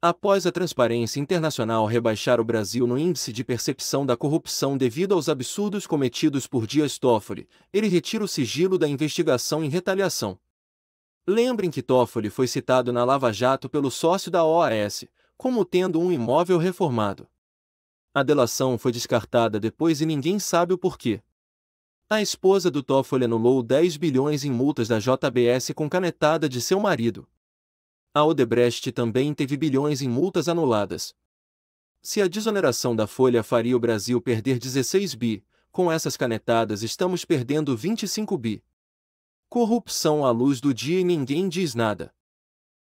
Após a Transparência Internacional rebaixar o Brasil no índice de percepção da corrupção devido aos absurdos cometidos por Dias Toffoli, ele retira o sigilo da investigação em retaliação. Lembrem que Toffoli foi citado na Lava Jato pelo sócio da OAS, como tendo um imóvel reformado. A delação foi descartada depois e ninguém sabe o porquê. A esposa do Toffoli anulou 10 bilhões em multas da JBS com canetada de seu marido, a Odebrecht também teve bilhões em multas anuladas. Se a desoneração da folha faria o Brasil perder 16 bi, com essas canetadas estamos perdendo 25 bi. Corrupção à luz do dia e ninguém diz nada.